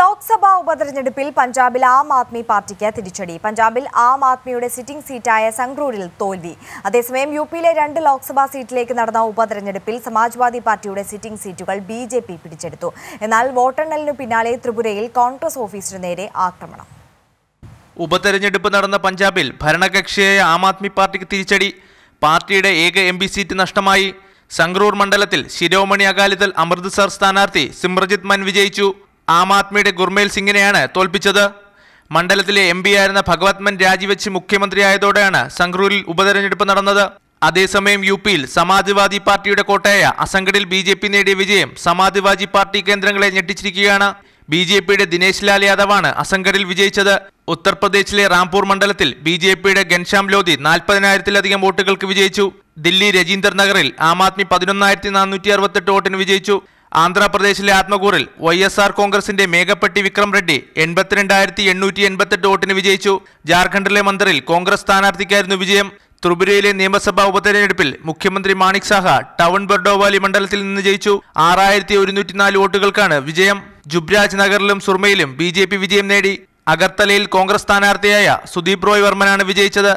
ലോക്സഭാ ഉപതെരഞ്ഞെടുപ്പിൽ പഞ്ചാബിൽ ആം ആദ്മി പാർട്ടിക്ക് തിരിച്ചടി പഞ്ചാബിൽ ആം ആദ്മിയുടെ സിറ്റിംഗ് സീറ്റായ സംഗ്രൂരിൽ തോൽവി അതേസമയം യു പിയിലെ രണ്ട് ലോക്സഭാ സീറ്റിലേക്ക് നടന്ന ഉപതെരഞ്ഞെടുപ്പിൽ സമാജ്വാദി പാർട്ടിയുടെ സിറ്റിംഗ് സീറ്റുകൾ ബി പിടിച്ചെടുത്തു എന്നാൽ വോട്ടെണ്ണലിനു പിന്നാലെ ത്രിപുരയിൽ കോൺഗ്രസ് ഓഫീസിനു നേരെ ആക്രമണം ഉപതെരഞ്ഞെടുപ്പ് നടന്ന പഞ്ചാബിൽ ഭരണകക്ഷിയായ ആം ആദ്മി പാർട്ടിക്ക് തിരിച്ചടി പാർട്ടിയുടെ ഏക എം സീറ്റ് നഷ്ടമായി സംഗ്രൂർ മണ്ഡലത്തിൽ ശിരോമണി അകാലിദൾ അമൃത്സർ സ്ഥാനാർത്ഥി സിമ്രജിത് മൻ വിജയിച്ചു ആം ആദ്മിയുടെ ഗുർമേൽ സിംഗിനെയാണ് തോൽപ്പിച്ചത് മണ്ഡലത്തിലെ എം ആയിരുന്ന ഭഗവത്മൻ രാജിവെച്ച് മുഖ്യമന്ത്രിയായതോടെയാണ് സംഗ്രൂരിൽ ഉപതെരഞ്ഞെടുപ്പ് നടന്നത് അതേസമയം യു പിയിൽ സമാജ്വാദി പാർട്ടിയുടെ കോട്ടയായ അസംഘടിൽ ബി ജെ പി നേടിയ വിജയം സമാജ്വാദി പാർട്ടി കേന്ദ്രങ്ങളെ ഞെട്ടിച്ചിരിക്കുകയാണ് ബി ജെ പിയുടെ ദിനേശ് ലാൽ യാദവാണ് അസംഘടിൽ വിജയിച്ചത് ഉത്തർപ്രദേശിലെ റാംപൂർ മണ്ഡലത്തിൽ ബി ജെ പിയുടെ ഘൻശ്യാം ലോധി നാൽപ്പതിനായിരത്തിലധികം വോട്ടുകൾക്ക് വിജയിച്ചു ദില്ലി രജീന്ദർ നഗറിൽ ആം ആദ്മി പതിനൊന്നായിരത്തി നാനൂറ്റി അറുപത്തെട്ട് വോട്ടിന് വിജയിച്ചു ആന്ധ്രാപ്രദേശിലെ ആത്മകൂറിൽ വൈ എസ് ആർ കോൺഗ്രസിന്റെ മേഘപ്പെട്ടി വിക്രം റെഡ്ഡി എൺപത്തിരണ്ടായിരത്തി എണ്ണൂറ്റി എൺപത്തെട്ട് വോട്ടിന് വിജയിച്ചു ജാർഖണ്ഡിലെ മന്ദറിൽ കോൺഗ്രസ് സ്ഥാനാർത്ഥിക്കായിരുന്നു വിജയം ത്രിപുരയിലെ നിയമസഭാ ഉപതെരഞ്ഞെടുപ്പിൽ മുഖ്യമന്ത്രി മാണിക് സാഹ ടൗൺ ബർഡോവാലി മണ്ഡലത്തിൽ നിന്ന് ജയിച്ചു ആറായിരത്തി ഒരുന്നൂറ്റിനാല് വോട്ടുകൾക്കാണ് വിജയം ജുബ്രാജ് നഗറിലും സുർമയിലും ബി ജെ പി വിജയം നേടി അഗർത്തലയിൽ കോൺഗ്രസ് സ്ഥാനാർത്ഥിയായ സുദീപ് റോയ് വർമ്മനാണ് വിജയിച്ചത്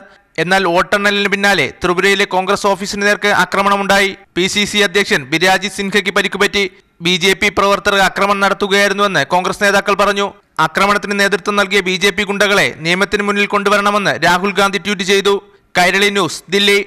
എന്നാൽ വോട്ടെണ്ണലിന് പിന്നാലെ ത്രിപുരയിലെ കോൺഗ്രസ് ഓഫീസിന് നേർക്ക് ആക്രമണമുണ്ടായി പി സി സി അധ്യക്ഷൻ ബിരാജിത് സിൻഹയ്ക്ക് പരിക്കുപറ്റി ബി ജെ പി പ്രവർത്തകർ ആക്രമണം നടത്തുകയായിരുന്നുവെന്ന് കോൺഗ്രസ് നേതാക്കൾ പറഞ്ഞു ആക്രമണത്തിന് നേതൃത്വം നൽകിയ ബി ജെ പി ഗുണ്ടകളെ നിയമത്തിന് മുന്നിൽ കൊണ്ടുവരണമെന്ന് രാഹുൽ ഗാന്ധി ട്വീറ്റ് ചെയ്തു കൈരളി ന്യൂസ് ദില്ലി